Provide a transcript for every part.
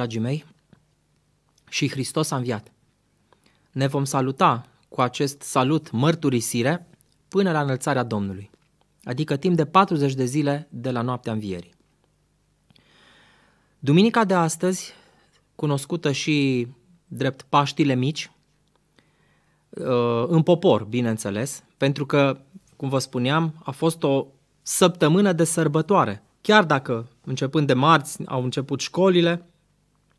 dragii mei, și Hristos a înviat. Ne vom saluta cu acest salut mărturisire până la înălțarea Domnului, adică timp de 40 de zile de la noaptea învierii. Duminica de astăzi, cunoscută și drept Paștile Mici, uh, în popor, bineînțeles, pentru că, cum vă spuneam, a fost o săptămână de sărbătoare. Chiar dacă, începând de marți, au început școlile,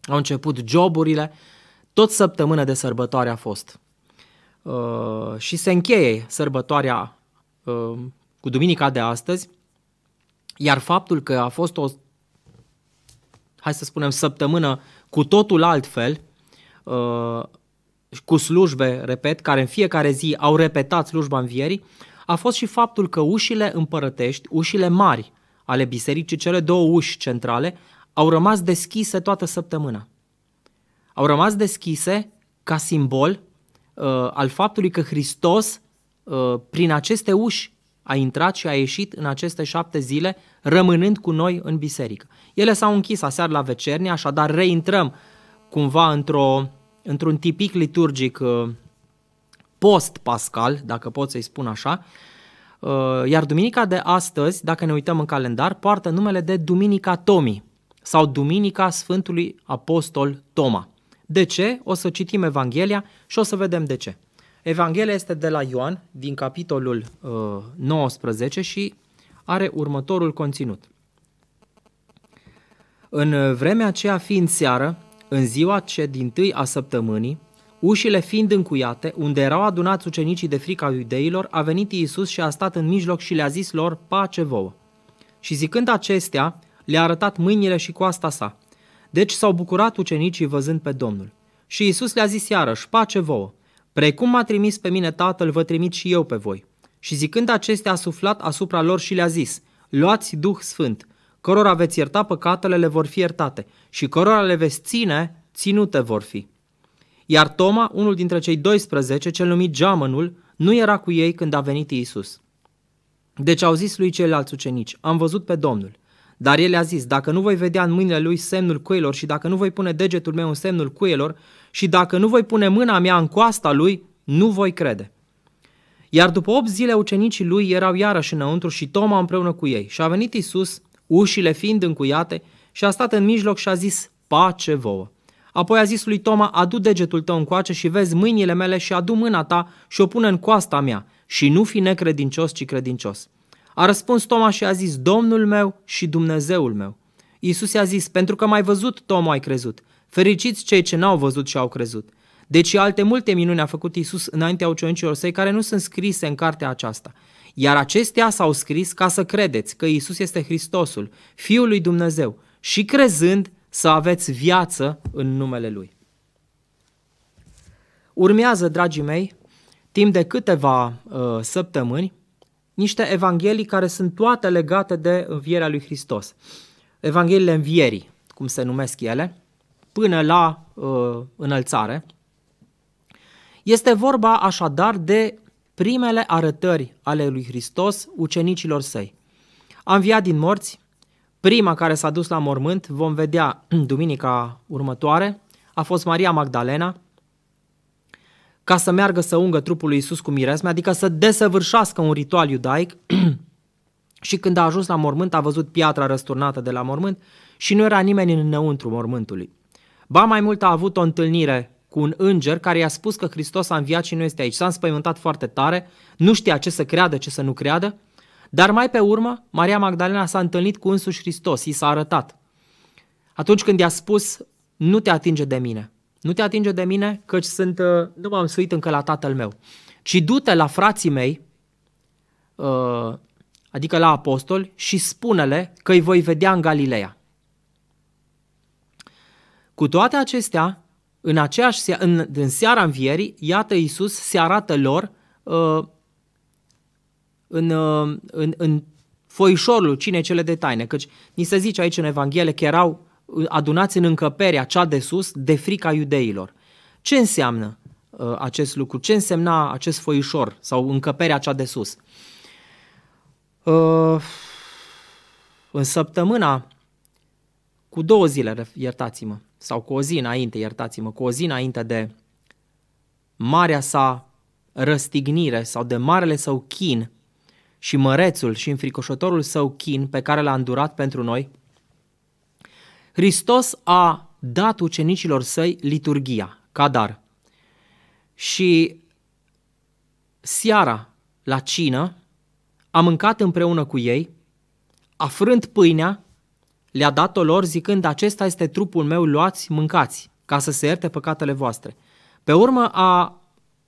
au început joburile, tot săptămână de sărbătoare a fost. Uh, și se încheie sărbătoarea uh, cu duminica de astăzi, iar faptul că a fost o, hai să spunem, săptămână cu totul altfel, uh, cu slujbe, repet, care în fiecare zi au repetat slujba învierii, a fost și faptul că ușile împărătești, ușile mari ale bisericii, cele două uși centrale, au rămas deschise toată săptămâna. Au rămas deschise ca simbol uh, al faptului că Hristos, uh, prin aceste uși, a intrat și a ieșit în aceste șapte zile, rămânând cu noi în biserică. Ele s-au închis aseară la vecerni, așadar reintrăm cumva într-o, într-un tipic liturgic uh, post-pascal, dacă pot să-i spun așa, uh, iar duminica de astăzi, dacă ne uităm în calendar, poartă numele de Duminica Tomii sau Duminica Sfântului Apostol Toma. De ce? O să citim Evanghelia și o să vedem de ce. Evanghelia este de la Ioan, din capitolul uh, 19 și are următorul conținut. În vremea aceea fiind seară, în ziua ce din tâi a săptămânii, ușile fiind încuiate, unde erau adunați ucenicii de frica iudeilor, a venit Iisus și a stat în mijloc și le-a zis lor, pace vouă. Și zicând acestea, le-a arătat mâinile și coasta sa. Deci s-au bucurat ucenicii văzând pe Domnul. Și Isus le-a zis iarăși, pace vouă, precum m-a trimis pe mine Tatăl, vă trimit și eu pe voi. Și zicând acestea a suflat asupra lor și le-a zis, luați Duh Sfânt, cărora veți ierta păcatele le vor fi iertate și cărora le veți ține, ținute vor fi. Iar Toma, unul dintre cei 12, cel numit Geamănul, nu era cu ei când a venit Isus. Deci au zis lui ceilalți ucenici, am văzut pe Domnul. Dar el a zis, dacă nu voi vedea în mâinile lui semnul cuielor și dacă nu voi pune degetul meu în semnul cuielor și dacă nu voi pune mâna mea în coasta lui, nu voi crede. Iar după opt zile ucenicii lui erau iarăși înăuntru și Toma împreună cu ei. Și a venit Isus, ușile fiind încuiate, și a stat în mijloc și a zis, pace vouă. Apoi a zis lui Toma, adu degetul tău încoace și vezi mâinile mele și adu mâna ta și o pune în coasta mea și nu fi necredincios, ci credincios. A răspuns Toma și a zis, Domnul meu și Dumnezeul meu. Iisus i-a zis, pentru că m-ai văzut, Toma, ai crezut. Fericiți cei ce n-au văzut și au crezut. Deci alte multe minuni a făcut Iisus înaintea ucenicilor săi care nu sunt scrise în cartea aceasta. Iar acestea s-au scris ca să credeți că Iisus este Hristosul, Fiul lui Dumnezeu, și crezând să aveți viață în numele Lui. Urmează, dragii mei, timp de câteva uh, săptămâni, niște evanghelii care sunt toate legate de învierea lui Hristos. Evangheliile învierii, cum se numesc ele, până la uh, înălțare. Este vorba așadar de primele arătări ale lui Hristos ucenicilor săi. A înviat din morți, prima care s-a dus la mormânt, vom vedea duminica următoare, a fost Maria Magdalena, ca să meargă să ungă trupul lui Isus cu mireasme, adică să desăvârșească un ritual iudaic și când a ajuns la mormânt a văzut piatra răsturnată de la mormânt și nu era nimeni înăuntru mormântului. Ba mai mult a avut o întâlnire cu un înger care i-a spus că Hristos a înviat și nu este aici. S-a înspăimântat foarte tare, nu știa ce să creadă, ce să nu creadă, dar mai pe urmă Maria Magdalena s-a întâlnit cu însuși Hristos, i s-a arătat. Atunci când i-a spus, nu te atinge de mine, nu te atinge de mine, căci sunt, uh, nu m-am suit încă la tatăl meu. Ci du-te la frații mei, uh, adică la apostoli, și spune-le că îi voi vedea în Galileea. Cu toate acestea, în, aceeași în, în seara învierii, iată Iisus se arată lor uh, în, uh, în, în foișorul cine cele de taine, căci ni se zice aici în Evanghelie că erau adunați în încăperea cea de sus de frica iudeilor. Ce înseamnă uh, acest lucru? Ce însemna acest foișor sau încăperea cea de sus? Uh, în săptămâna, cu două zile, iertați-mă, sau cu o zi înainte, iertați-mă, cu o zi înainte de marea sa răstignire sau de marele său chin și mărețul și înfricoșătorul său chin pe care l-a îndurat pentru noi – Hristos a dat ucenicilor săi liturgia, ca dar. Și seara la cină a mâncat împreună cu ei, afrând pâinea, le-a dat-o lor zicând, acesta este trupul meu, luați, mâncați, ca să se ierte păcatele voastre. Pe urmă a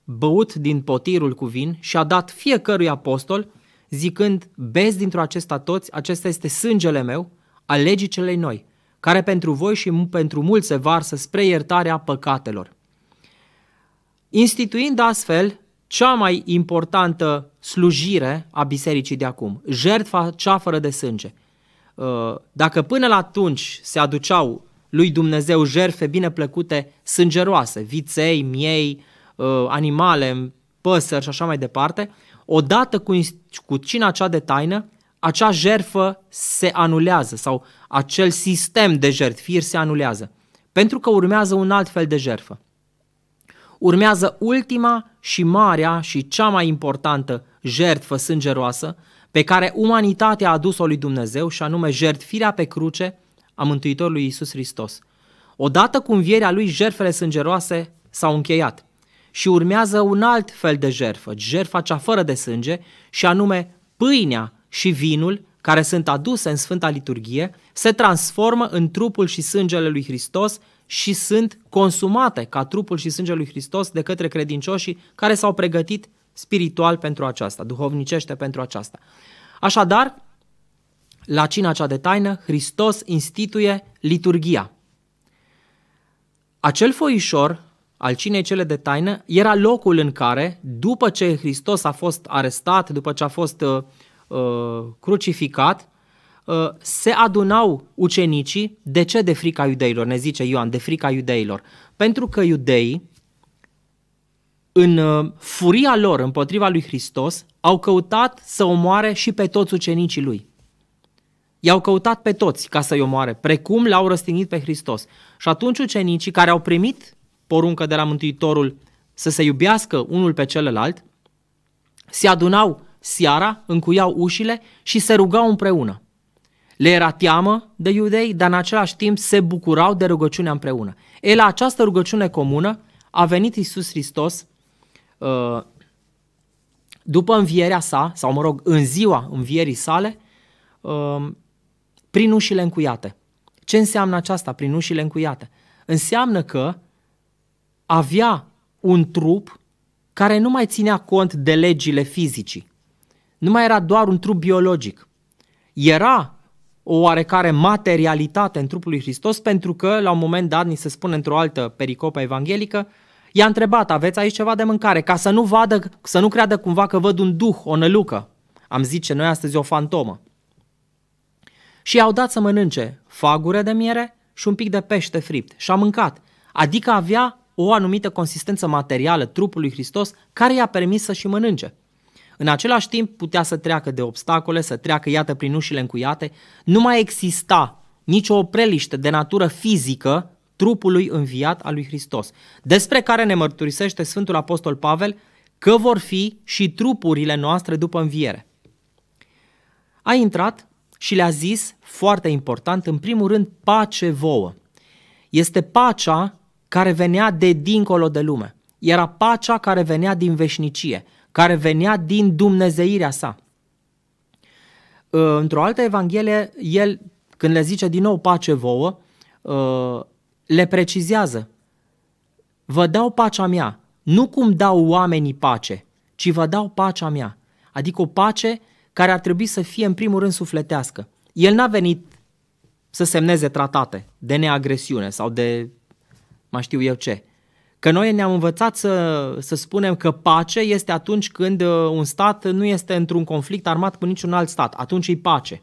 băut din potirul cu vin și a dat fiecărui apostol, zicând, bezi dintr-o acesta toți, acesta este sângele meu, a legii celei noi, care pentru voi și pentru mulți se varsă spre iertarea păcatelor. Instituind astfel cea mai importantă slujire a bisericii de acum, jertfa cea fără de sânge. Uh, dacă până la atunci se aduceau lui Dumnezeu jertfe bine plăcute, sângeroase, viței, miei, uh, animale, păsări și așa mai departe, odată cu, cu cina cea de taină, acea jerfă se anulează sau acel sistem de jertfiri se anulează, pentru că urmează un alt fel de jertfă. Urmează ultima și marea și cea mai importantă jertfă sângeroasă pe care umanitatea a adus-o lui Dumnezeu și anume jertfirea pe cruce a Mântuitorului Isus Hristos. Odată cu învierea lui, jertfele sângeroase s-au încheiat și urmează un alt fel de jertfă, jertfa cea fără de sânge și anume pâinea și vinul care sunt aduse în Sfânta Liturghie, se transformă în trupul și sângele lui Hristos și sunt consumate ca trupul și sângele lui Hristos de către credincioșii care s-au pregătit spiritual pentru aceasta, duhovnicește pentru aceasta. Așadar, la cina cea de taină, Hristos instituie liturgia. Acel foișor al cinei cele de taină era locul în care, după ce Hristos a fost arestat, după ce a fost uh, Uh, crucificat, uh, se adunau ucenicii, de ce de frica iudeilor, ne zice Ioan, de frica iudeilor? Pentru că iudeii, în uh, furia lor împotriva lui Hristos, au căutat să omoare și pe toți ucenicii lui. I-au căutat pe toți ca să-i omoare, precum l-au răstignit pe Hristos. Și atunci ucenicii care au primit poruncă de la Mântuitorul să se iubească unul pe celălalt, se adunau seara, încuiau ușile și se rugau împreună. Le era teamă de iudei, dar în același timp se bucurau de rugăciunea împreună. E la această rugăciune comună a venit Isus Hristos uh, după învierea sa, sau mă rog, în ziua învierii sale, uh, prin ușile încuiate. Ce înseamnă aceasta, prin ușile încuiate? Înseamnă că avea un trup care nu mai ținea cont de legile fizicii nu mai era doar un trup biologic. Era o oarecare materialitate în trupul lui Hristos pentru că, la un moment dat, ni se spune într-o altă pericopă evanghelică, i-a întrebat, aveți aici ceva de mâncare, ca să nu, vadă, să nu creadă cumva că văd un duh, o nălucă. Am zice noi astăzi o fantomă. Și i-au dat să mănânce fagure de miere și un pic de pește fript și a mâncat. Adică avea o anumită consistență materială trupului Hristos care i-a permis să și mănânce. În același timp putea să treacă de obstacole, să treacă, iată, prin ușile încuiate. Nu mai exista nicio opreliște de natură fizică trupului înviat al lui Hristos, despre care ne mărturisește Sfântul Apostol Pavel că vor fi și trupurile noastre după înviere. A intrat și le-a zis, foarte important, în primul rând, pace vouă. Este pacea care venea de dincolo de lume. Era pacea care venea din veșnicie care venea din dumnezeirea sa. Ă, într-o altă evanghelie, el, când le zice din nou pace vouă, ă, le precizează. Vă dau pacea mea, nu cum dau oamenii pace, ci vă dau pacea mea. Adică o pace care ar trebui să fie în primul rând sufletească. El n-a venit să semneze tratate de neagresiune sau de mai știu eu ce, Că noi ne-am învățat să, să spunem că pace este atunci când uh, un stat nu este într-un conflict armat cu niciun alt stat. Atunci e pace.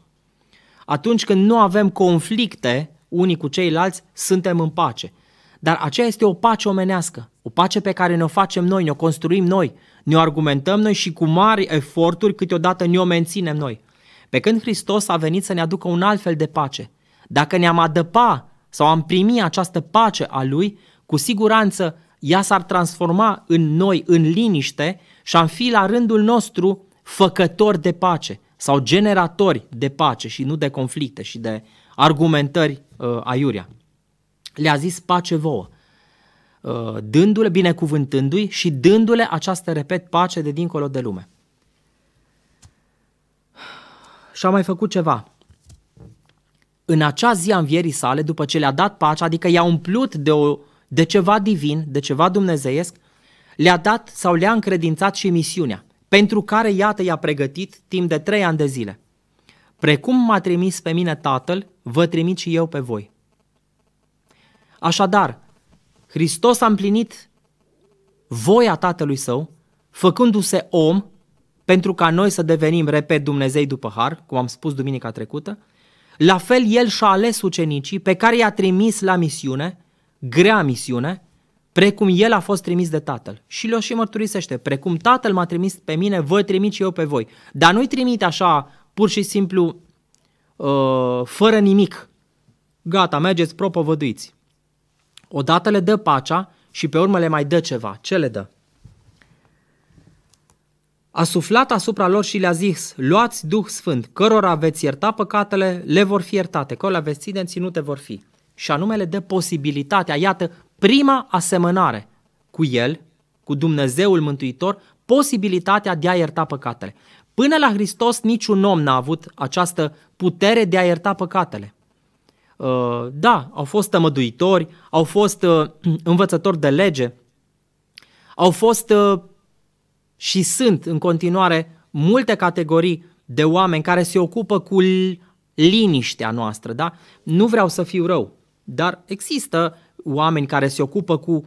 Atunci când nu avem conflicte unii cu ceilalți, suntem în pace. Dar aceea este o pace omenească, o pace pe care ne-o facem noi, ne-o construim noi, ne-o argumentăm noi și cu mari eforturi câteodată ne-o menținem noi. Pe când Hristos a venit să ne aducă un alt fel de pace. Dacă ne-am adăpa sau am primi această pace a Lui, cu siguranță ea s-ar transforma în noi, în liniște și am fi la rândul nostru făcători de pace sau generatori de pace și nu de conflicte și de argumentări uh, aiurea. Le-a zis pace vouă, uh, dându-le, binecuvântându-i și dându-le această, repet, pace de dincolo de lume. Și a mai făcut ceva. În acea zi a învierii sale, după ce le-a dat pace, adică i-a umplut de o de ceva divin, de ceva dumnezeiesc, le-a dat sau le-a încredințat și misiunea, pentru care, iată, i-a pregătit timp de trei ani de zile. Precum m-a trimis pe mine Tatăl, vă trimit și eu pe voi. Așadar, Hristos a împlinit voia Tatălui Său, făcându-se om pentru ca noi să devenim, repet, Dumnezei după har, cum am spus duminica trecută, la fel El și-a ales ucenicii pe care i-a trimis la misiune grea misiune, precum el a fost trimis de tatăl. Și le-o și mărturisește, precum tatăl m-a trimis pe mine, vă trimit și eu pe voi. Dar nu-i trimit așa, pur și simplu, uh, fără nimic. Gata, mergeți propovăduiți. Odată le dă pacea și pe urmă le mai dă ceva. Ce le dă? A suflat asupra lor și le-a zis, luați Duh Sfânt, cărora veți ierta păcatele, le vor fi iertate, cărora veți ține ținute vor fi și anume le dă posibilitatea, iată, prima asemănare cu El, cu Dumnezeul Mântuitor, posibilitatea de a ierta păcatele. Până la Hristos niciun om n-a avut această putere de a ierta păcatele. Uh, da, au fost tămăduitori, au fost uh, învățători de lege, au fost uh, și sunt în continuare multe categorii de oameni care se ocupă cu liniștea noastră, da? Nu vreau să fiu rău, dar există oameni care se ocupă cu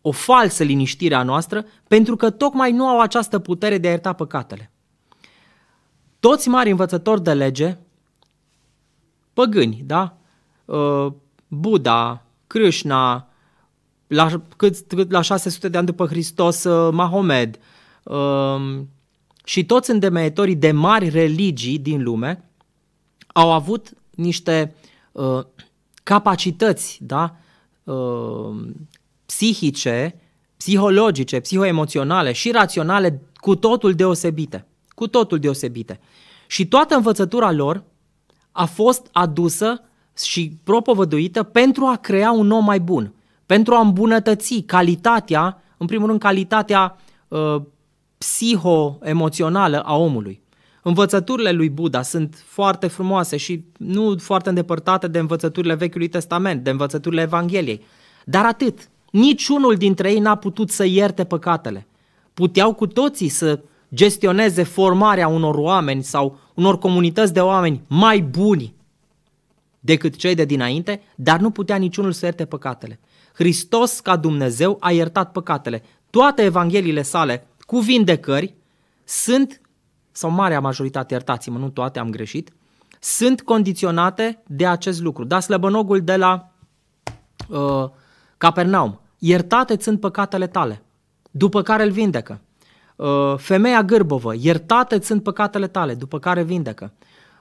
o falsă liniștire a noastră pentru că tocmai nu au această putere de a ierta păcatele. Toți mari învățători de lege, păgâni, da? Uh, Buddha, Krishna, la, cât, cât la 600 de ani după Hristos, uh, Mahomed um, și toți îndemeitorii de mari religii din lume au avut niște uh, capacități da? Ehm, psihice, psihologice, psihoemoționale și raționale cu totul deosebite. Cu totul deosebite. Și toată învățătura lor a fost adusă și propovăduită pentru a crea un om mai bun, pentru a îmbunătăți calitatea, în primul rând calitatea uh, psihoemoțională a omului. Învățăturile lui Buddha sunt foarte frumoase și nu foarte îndepărtate de învățăturile Vechiului Testament, de învățăturile Evangheliei. Dar atât, niciunul dintre ei n-a putut să ierte păcatele. Puteau cu toții să gestioneze formarea unor oameni sau unor comunități de oameni mai buni decât cei de dinainte, dar nu putea niciunul să ierte păcatele. Hristos, ca Dumnezeu, a iertat păcatele. Toate evangheliile sale, cu vindecări, sunt sau marea majoritate, iertați-mă, nu toate, am greșit, sunt condiționate de acest lucru. Da, slăbănogul de la uh, Capernaum, iertate sunt păcatele tale, după care îl vindecă. Uh, femeia gârbovă, iertate sunt păcatele tale, după care vindecă.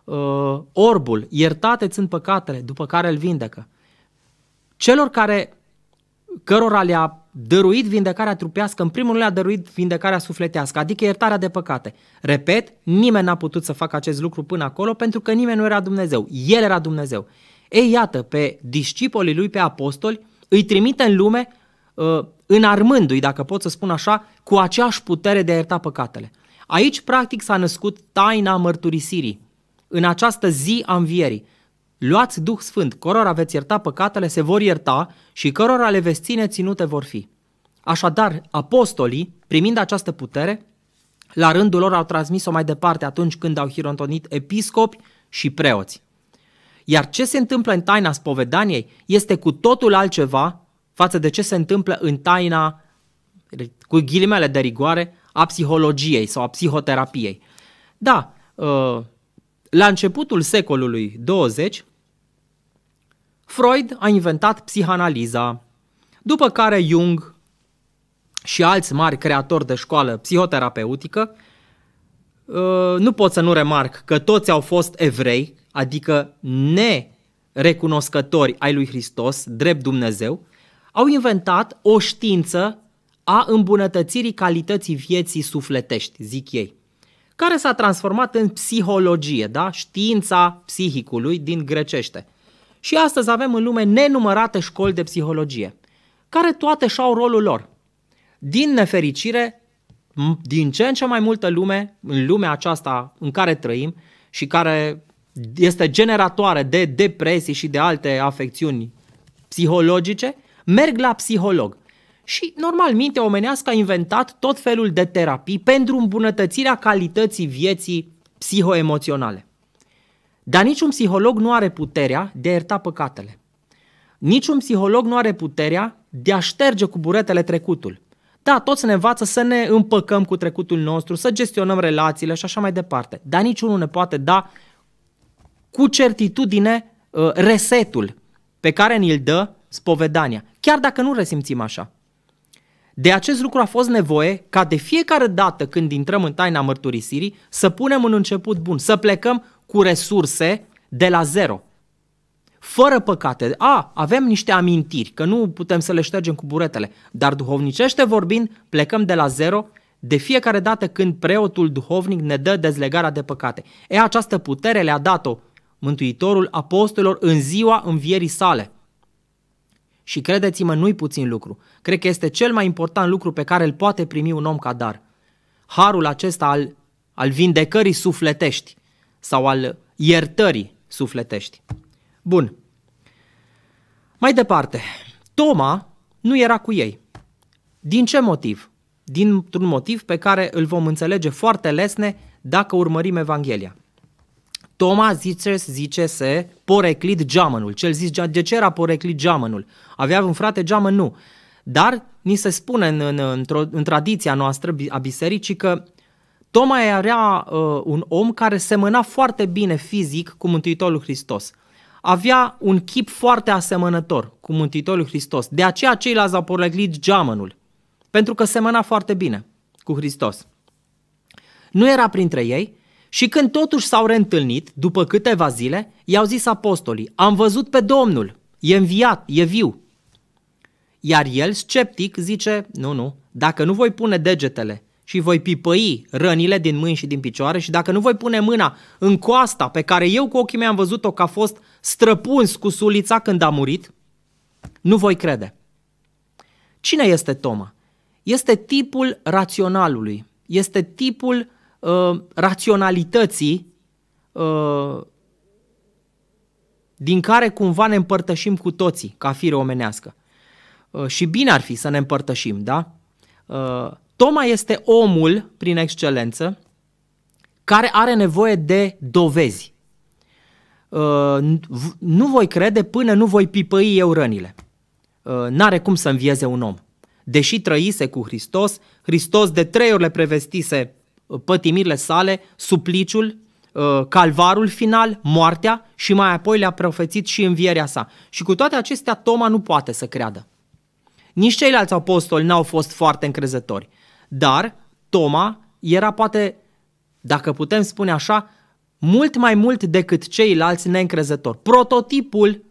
Uh, orbul, iertate sunt păcatele, după care îl vindecă. Celor care, cărora le-a dăruit vindecarea trupească, în primul rând a dăruit vindecarea sufletească, adică iertarea de păcate. Repet, nimeni n-a putut să facă acest lucru până acolo pentru că nimeni nu era Dumnezeu, El era Dumnezeu. Ei, iată, pe discipolii lui, pe apostoli, îi trimite în lume uh, înarmându-i, dacă pot să spun așa, cu aceeași putere de a ierta păcatele. Aici, practic, s-a născut taina mărturisirii. În această zi a învierii. Luați Duh Sfânt, cărora veți ierta păcatele, se vor ierta și cărora le veți ține ținute vor fi. Așadar, apostolii, primind această putere, la rândul lor au transmis-o mai departe atunci când au hirontonit episcopi și preoți. Iar ce se întâmplă în taina spovedaniei este cu totul altceva față de ce se întâmplă în taina, cu ghilimele de rigoare, a psihologiei sau a psihoterapiei. Da, uh, la începutul secolului 20, Freud a inventat psihanaliza, după care Jung și alți mari creatori de școală psihoterapeutică, uh, nu pot să nu remarc că toți au fost evrei, adică nerecunoscători ai lui Hristos, drept Dumnezeu, au inventat o știință a îmbunătățirii calității vieții sufletești, zic ei care s-a transformat în psihologie, da? știința psihicului din grecește. Și astăzi avem în lume nenumărate școli de psihologie, care toate și-au rolul lor. Din nefericire, din ce în ce mai multă lume, în lumea aceasta în care trăim și care este generatoare de depresii și de alte afecțiuni psihologice, merg la psiholog. Și, normal, mintea omenească a inventat tot felul de terapii pentru îmbunătățirea calității vieții psihoemoționale. Dar niciun psiholog nu are puterea de a ierta păcatele. Niciun psiholog nu are puterea de a șterge cu buretele trecutul. Da, toți ne învață să ne împăcăm cu trecutul nostru, să gestionăm relațiile și așa mai departe. Dar niciunul ne poate da cu certitudine uh, resetul pe care ni-l dă spovedania, chiar dacă nu resimțim așa. De acest lucru a fost nevoie ca de fiecare dată când intrăm în taina mărturisirii să punem un început bun, să plecăm cu resurse de la zero. Fără păcate. A, avem niște amintiri, că nu putem să le ștergem cu buretele, dar duhovnicește vorbind, plecăm de la zero de fiecare dată când preotul duhovnic ne dă dezlegarea de păcate. E, această putere le-a dat-o Mântuitorul apostolilor în ziua învierii sale. Și credeți-mă, nu-i puțin lucru. Cred că este cel mai important lucru pe care îl poate primi un om ca dar. Harul acesta al, al vindecării sufletești sau al iertării sufletești. Bun. Mai departe, Toma nu era cu ei. Din ce motiv? Dintr-un motiv pe care îl vom înțelege foarte lesne dacă urmărim Evanghelia. Toma Zitzers zice se poreclit geamănul. Cel zis de ce era poreclit geamănul? Avea un frate geamăn? Nu. Dar ni se spune în, în, în, în tradiția noastră a bisericii că Toma era uh, un om care semăna foarte bine fizic cu Mântuitorul Hristos. Avea un chip foarte asemănător cu Mântuitorul Hristos. De aceea ceilalți au poreclit geamănul. Pentru că semăna foarte bine cu Hristos. Nu era printre ei, și când totuși s-au reîntâlnit, după câteva zile, i-au zis apostolii, am văzut pe Domnul, e înviat, e viu. Iar el, sceptic, zice, nu, nu, dacă nu voi pune degetele și voi pipăi rănile din mâini și din picioare și dacă nu voi pune mâna în coasta pe care eu cu ochii mei am văzut-o că a fost străpuns cu sulița când a murit, nu voi crede. Cine este Toma? Este tipul raționalului, este tipul Uh, raționalității uh, din care cumva ne împărtășim cu toții ca fire omenească. Uh, și bine ar fi să ne împărtășim, da? Toma este omul, prin excelență, care are nevoie de dovezi. nu voi crede până nu voi pipăi eu rănile. N-are cum să învieze un om. Deși trăise cu Hristos, Hristos de trei ori le prevestise Uh, pătimirile sale, supliciul, uh, calvarul final, moartea și mai apoi le-a profețit și învierea sa. Și cu toate acestea, Toma nu poate să creadă. Nici ceilalți apostoli n-au fost foarte încrezători, dar Toma era poate, dacă putem spune așa, mult mai mult decât ceilalți neîncrezători. Prototipul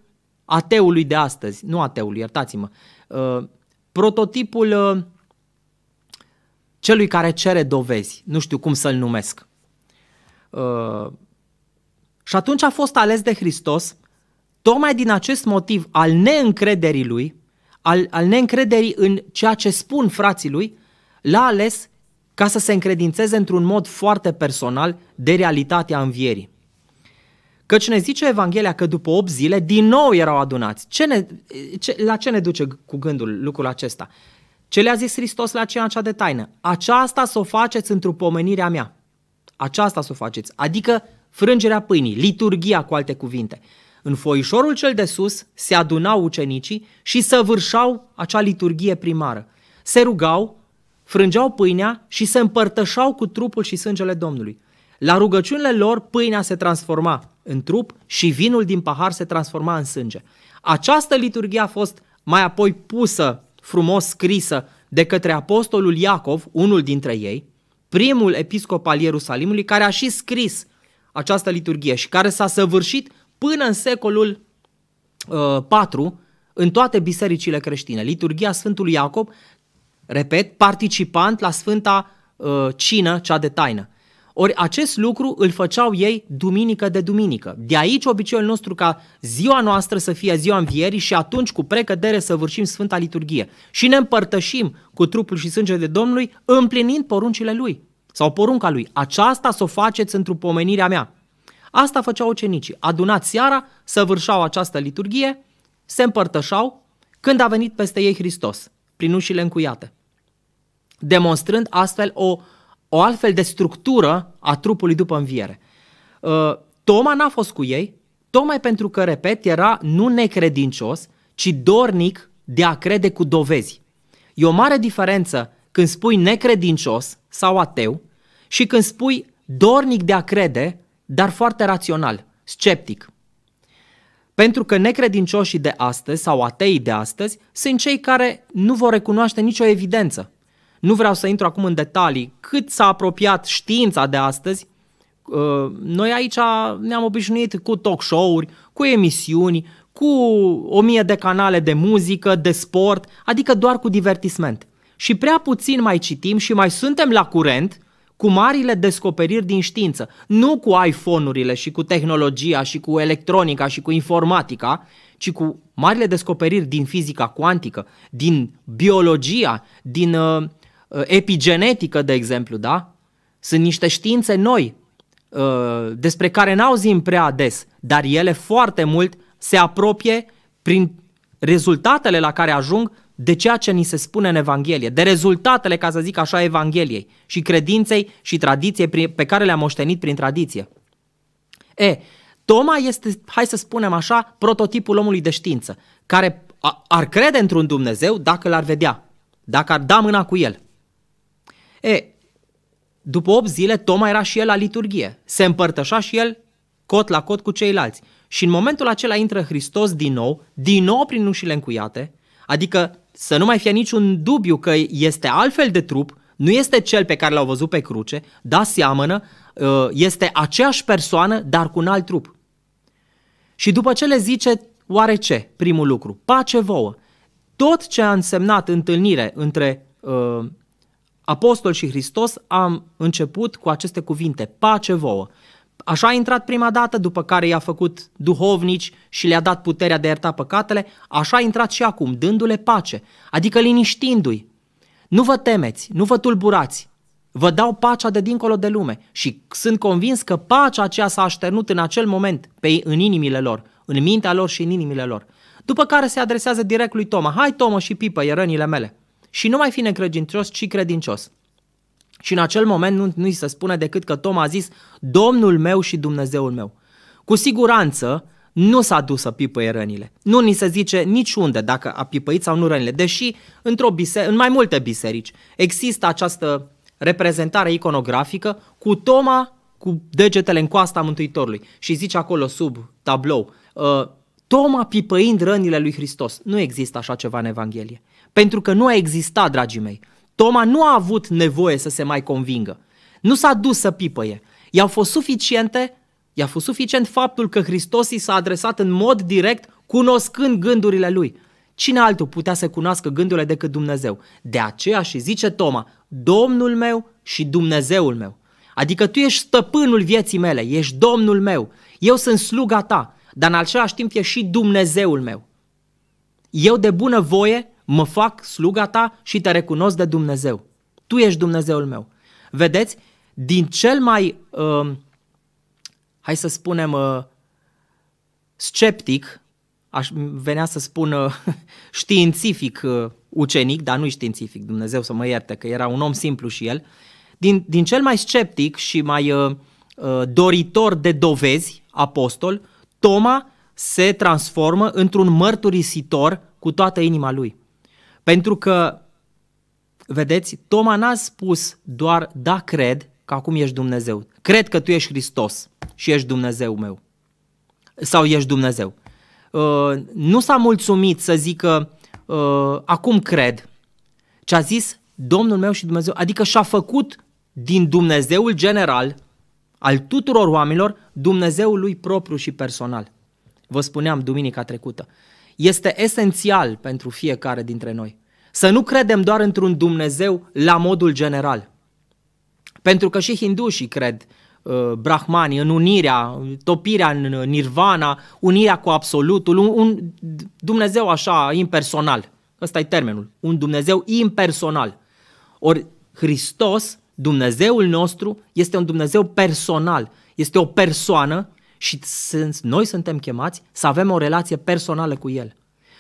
ateului de astăzi, nu ateului, iertați-mă, uh, prototipul uh, celui care cere dovezi, nu știu cum să-l numesc. Uh, și atunci a fost ales de Hristos, tocmai din acest motiv al neîncrederii lui, al, al neîncrederii în ceea ce spun frații lui, l-a ales ca să se încredințeze într-un mod foarte personal de realitatea învierii. Căci ne zice Evanghelia că după 8 zile din nou erau adunați. Ce ne, ce, la ce ne duce cu gândul lucrul acesta? Ce le-a zis Hristos la cea cea de taină? Aceasta să o faceți într-o pomenirea mea. Aceasta să o faceți, adică frângerea pâinii, liturgia cu alte cuvinte. În foișorul cel de sus se adunau ucenicii și săvârșau acea liturgie primară. Se rugau, frângeau pâinea și se împărtășau cu trupul și sângele Domnului. La rugăciunile lor, pâinea se transforma în trup și vinul din pahar se transforma în sânge. Această liturgie a fost mai apoi pusă frumos scrisă de către apostolul Iacov, unul dintre ei, primul episcop al Ierusalimului, care a și scris această liturghie și care s-a săvârșit până în secolul uh, 4 în toate bisericile creștine. Liturgia Sfântului Iacob, repet, participant la Sfânta uh, Cină, cea de taină. Ori acest lucru îl făceau ei duminică de duminică. De aici obiceiul nostru ca ziua noastră să fie ziua învierii și atunci cu precădere să vârșim Sfânta Liturghie și ne împărtășim cu trupul și sângele Domnului împlinind poruncile Lui sau porunca Lui. Aceasta să o faceți într-o pomenirea mea. Asta făceau ucenicii. Adunați seara, săvârșau această liturghie, se împărtășau când a venit peste ei Hristos, prin ușile încuiate, demonstrând astfel o o altfel de structură a trupului după înviere. Uh, Toma n-a fost cu ei, tocmai pentru că, repet, era nu necredincios, ci dornic de a crede cu dovezi. E o mare diferență când spui necredincios sau ateu și când spui dornic de a crede, dar foarte rațional, sceptic. Pentru că necredincioșii de astăzi sau ateii de astăzi sunt cei care nu vor recunoaște nicio evidență. Nu vreau să intru acum în detalii cât s-a apropiat știința de astăzi. Ă, noi aici ne-am obișnuit cu talk show-uri, cu emisiuni, cu o mie de canale de muzică, de sport, adică doar cu divertisment. Și prea puțin mai citim și mai suntem la curent cu marile descoperiri din știință, nu cu iPhone-urile și cu tehnologia și cu electronica și cu informatica, ci cu marile descoperiri din fizica cuantică, din biologia, din uh, Uh, epigenetică, de exemplu, da? Sunt niște științe noi uh, despre care n-auzim prea des, dar ele foarte mult se apropie prin rezultatele la care ajung de ceea ce ni se spune în Evanghelie, de rezultatele, ca să zic așa, Evangheliei și credinței și tradiției pe care le am moștenit prin tradiție. E, Toma este, hai să spunem așa, prototipul omului de știință, care ar crede într-un Dumnezeu dacă l-ar vedea, dacă ar da mâna cu el. E, după 8 zile, Toma era și el la liturghie. Se împărtășa și el cot la cot cu ceilalți. Și în momentul acela intră Hristos din nou, din nou prin ușile încuiate, adică să nu mai fie niciun dubiu că este altfel de trup, nu este cel pe care l-au văzut pe cruce, da, seamănă, ă, este aceeași persoană, dar cu un alt trup. Și după ce le zice, oare ce? Primul lucru, pace vouă. Tot ce a însemnat întâlnire între uh, apostol și Hristos, am început cu aceste cuvinte, pace vouă. Așa a intrat prima dată, după care i-a făcut duhovnici și le-a dat puterea de a ierta păcatele, așa a intrat și acum, dându-le pace, adică liniștindu-i. Nu vă temeți, nu vă tulburați, vă dau pacea de dincolo de lume și sunt convins că pacea aceea s-a așternut în acel moment pe, în inimile lor, în mintea lor și în inimile lor. După care se adresează direct lui Toma, hai Toma și pipă, e rănile mele și nu mai fi necredincios, ci credincios. Și în acel moment nu, nu-i se spune decât că Tom a zis Domnul meu și Dumnezeul meu. Cu siguranță nu s-a dus să pipăie rănile. Nu ni se zice niciunde dacă a pipăit sau nu rănile, deși într-o în mai multe biserici există această reprezentare iconografică cu Toma cu degetele în coasta Mântuitorului și zice acolo sub tablou uh, Toma pipăind rănile lui Hristos. Nu există așa ceva în Evanghelie. Pentru că nu a existat, dragii mei. Toma nu a avut nevoie să se mai convingă. Nu s-a dus să pipăie. I-au fost suficiente, i-a fost suficient faptul că Hristos i s-a adresat în mod direct, cunoscând gândurile lui. Cine altul putea să cunoască gândurile decât Dumnezeu? De aceea și zice Toma, Domnul meu și Dumnezeul meu. Adică tu ești stăpânul vieții mele, ești Domnul meu, eu sunt sluga ta, dar în același timp ești și Dumnezeul meu. Eu de bună voie mă fac sluga ta și te recunosc de Dumnezeu. Tu ești Dumnezeul meu. Vedeți? Din cel mai, uh, hai să spunem, uh, sceptic, aș venea să spun uh, științific uh, ucenic, dar nu științific, Dumnezeu să mă ierte, că era un om simplu și el, din, din cel mai sceptic și mai uh, uh, doritor de dovezi, apostol, Toma se transformă într-un mărturisitor cu toată inima lui. Pentru că, vedeți, Toma n-a spus doar da cred că acum ești Dumnezeu. Cred că tu ești Hristos și ești Dumnezeu meu. Sau ești Dumnezeu. Uh, nu s-a mulțumit să zică uh, acum cred, Ce a zis Domnul meu și Dumnezeu, adică și-a făcut din Dumnezeul general al tuturor oamenilor Dumnezeul lui propriu și personal. Vă spuneam duminica trecută este esențial pentru fiecare dintre noi. Să nu credem doar într-un Dumnezeu la modul general. Pentru că și hindușii cred uh, brahmanii în unirea, topirea în uh, nirvana, unirea cu absolutul, un, un Dumnezeu așa impersonal. Ăsta e termenul, un Dumnezeu impersonal. Ori Hristos, Dumnezeul nostru, este un Dumnezeu personal, este o persoană și sunt, noi suntem chemați să avem o relație personală cu El.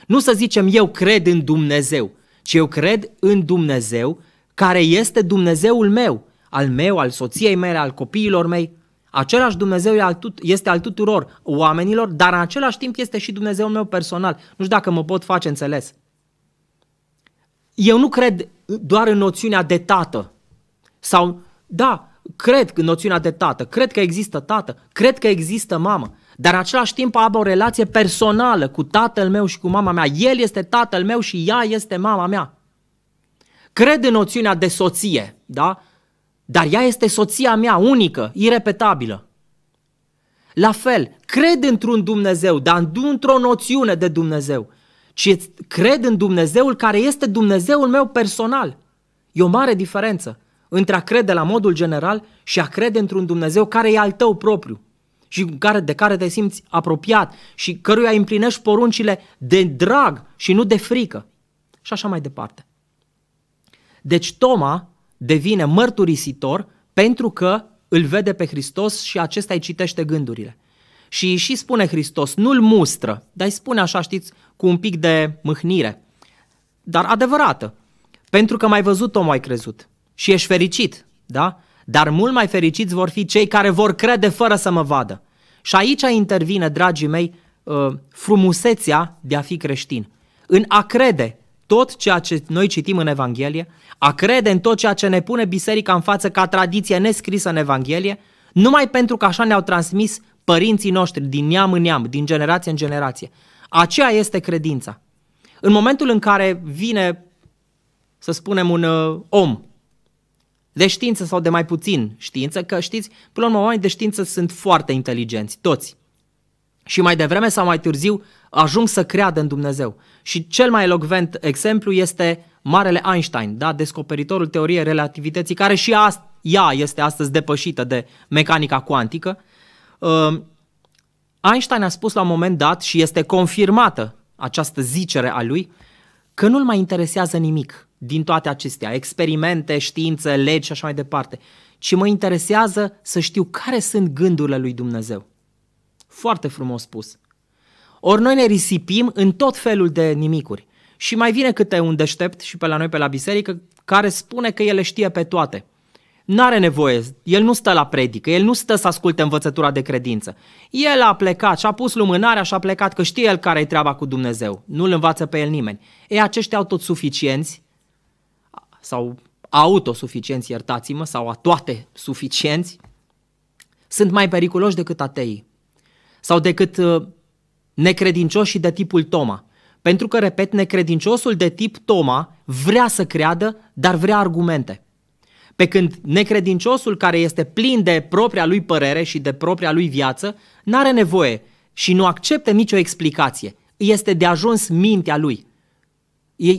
Nu să zicem eu cred în Dumnezeu, ci eu cred în Dumnezeu care este Dumnezeul meu, al meu, al soției mele, al copiilor mei. Același Dumnezeu este al tuturor oamenilor, dar în același timp este și Dumnezeul meu personal. Nu știu dacă mă pot face înțeles. Eu nu cred doar în noțiunea de tată. Sau, da, cred în noțiunea de tată, cred că există tată, cred că există mamă, dar în același timp am o relație personală cu tatăl meu și cu mama mea. El este tatăl meu și ea este mama mea. Cred în noțiunea de soție, da? Dar ea este soția mea unică, irepetabilă. La fel, cred într-un Dumnezeu, dar nu într-o noțiune de Dumnezeu, ci cred în Dumnezeul care este Dumnezeul meu personal. E o mare diferență între a crede la modul general și a crede într-un Dumnezeu care e al tău propriu și care, de care te simți apropiat și căruia împlinești poruncile de drag și nu de frică și așa mai departe. Deci Toma devine mărturisitor pentru că îl vede pe Hristos și acesta îi citește gândurile. Și și spune Hristos, nu-l mustră, dar îi spune așa, știți, cu un pic de mâhnire, dar adevărată. Pentru că mai văzut, Toma ai crezut și ești fericit, da? Dar mult mai fericiți vor fi cei care vor crede fără să mă vadă. Și aici intervine, dragii mei, uh, frumusețea de a fi creștin. În a crede tot ceea ce noi citim în Evanghelie, a crede în tot ceea ce ne pune biserica în față ca tradiție nescrisă în Evanghelie, numai pentru că așa ne-au transmis părinții noștri din neam în neam, din generație în generație. Aceea este credința. În momentul în care vine, să spunem, un uh, om de știință sau de mai puțin știință, că știți, până la urmă, oamenii de știință sunt foarte inteligenți, toți. Și mai devreme sau mai târziu ajung să creadă în Dumnezeu. Și cel mai elocvent exemplu este Marele Einstein, da? descoperitorul teoriei relativității, care și a, ea este astăzi depășită de mecanica cuantică. Uh, Einstein a spus la un moment dat și este confirmată această zicere a lui că nu-l mai interesează nimic din toate acestea, experimente, știință, legi și așa mai departe, ci mă interesează să știu care sunt gândurile lui Dumnezeu. Foarte frumos spus. Ori noi ne risipim în tot felul de nimicuri. Și mai vine câte un deștept și pe la noi, pe la biserică, care spune că el le știe pe toate. N-are nevoie, el nu stă la predică, el nu stă să asculte învățătura de credință. El a plecat și a pus lumânarea și a plecat că știe el care e treaba cu Dumnezeu. Nu-l învață pe el nimeni. E aceștia au tot suficienți sau autosuficienți, iertați-mă, sau a toate suficienți, sunt mai periculoși decât ateii sau decât uh, necredincioșii de tipul Toma. Pentru că, repet, necredinciosul de tip Toma vrea să creadă, dar vrea argumente. Pe când necredinciosul care este plin de propria lui părere și de propria lui viață, n-are nevoie și nu acceptă nicio explicație. Este de ajuns mintea lui.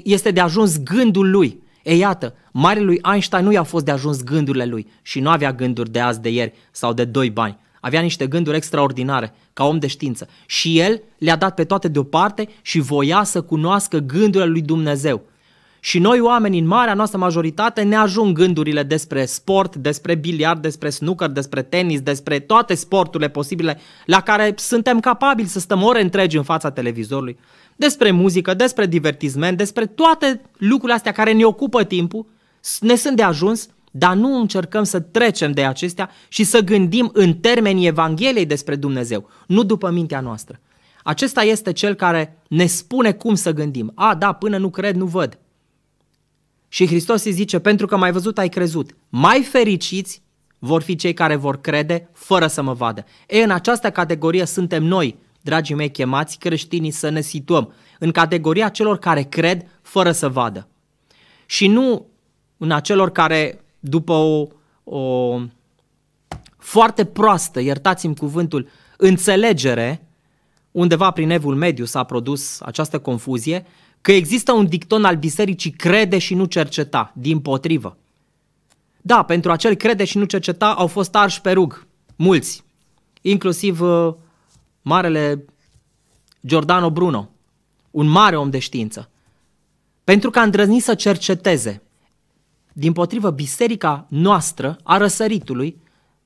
Este de ajuns gândul lui. E iată, marelui Einstein nu i a fost de ajuns gândurile lui și nu avea gânduri de azi de ieri sau de doi bani. Avea niște gânduri extraordinare, ca om de știință. Și el le-a dat pe toate deoparte și voia să cunoască gândurile lui Dumnezeu. Și noi oameni în marea noastră majoritate, ne ajung gândurile despre sport, despre biliard, despre snooker, despre tenis, despre toate sporturile posibile la care suntem capabili să stăm ore întregi în fața televizorului, despre muzică, despre divertisment, despre toate lucrurile astea care ne ocupă timpul, ne sunt de ajuns, dar nu încercăm să trecem de acestea și să gândim în termenii Evangheliei despre Dumnezeu, nu după mintea noastră. Acesta este cel care ne spune cum să gândim. A, da, până nu cred, nu văd. Și Hristos îi zice, pentru că m-ai văzut, ai crezut. Mai fericiți vor fi cei care vor crede fără să mă vadă. Ei, în această categorie suntem noi, dragii mei chemați creștinii, să ne situăm în categoria celor care cred fără să vadă. Și nu în acelor care, după o, o foarte proastă, iertați-mi cuvântul, înțelegere, undeva prin evul mediu s-a produs această confuzie, că există un dicton al bisericii crede și nu cerceta, din potrivă. Da, pentru acel crede și nu cerceta au fost arși pe rug, mulți, inclusiv uh, marele Giordano Bruno, un mare om de știință, pentru că a îndrăznit să cerceteze. Din potrivă, biserica noastră a răsăritului,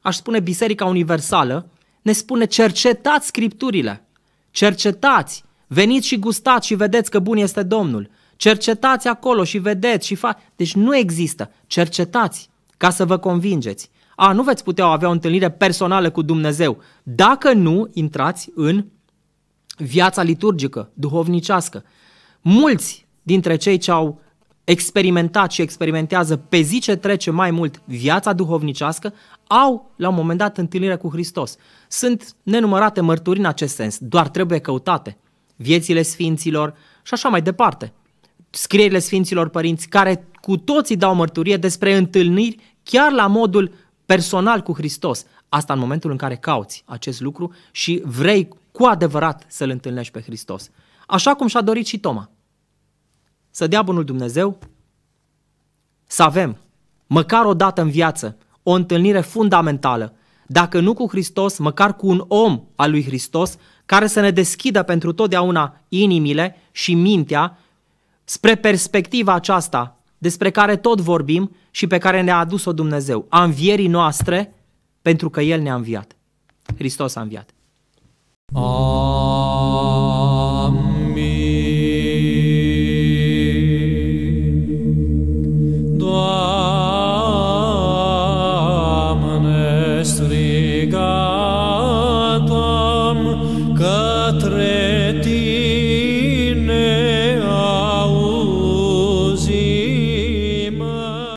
aș spune biserica universală, ne spune cercetați scripturile, cercetați, Veniți și gustați și vedeți că bun este Domnul. Cercetați acolo și vedeți și faceți. Deci nu există. Cercetați ca să vă convingeți. A, nu veți putea avea o întâlnire personală cu Dumnezeu dacă nu intrați în viața liturgică, duhovnicească. Mulți dintre cei ce au experimentat și experimentează pe zi ce trece mai mult viața duhovnicească, au la un moment dat întâlnire cu Hristos. Sunt nenumărate mărturii în acest sens, doar trebuie căutate viețile sfinților și așa mai departe. Scrierile sfinților părinți care cu toții dau mărturie despre întâlniri chiar la modul personal cu Hristos. Asta în momentul în care cauți acest lucru și vrei cu adevărat să-L întâlnești pe Hristos. Așa cum și-a dorit și Toma. Să dea bunul Dumnezeu să avem, măcar o dată în viață, o întâlnire fundamentală, dacă nu cu Hristos, măcar cu un om al lui Hristos care să ne deschidă pentru totdeauna inimile și mintea spre perspectiva aceasta despre care tot vorbim și pe care ne-a adus-o Dumnezeu, a învierii noastre, pentru că El ne-a înviat. Hristos a înviat. Oh.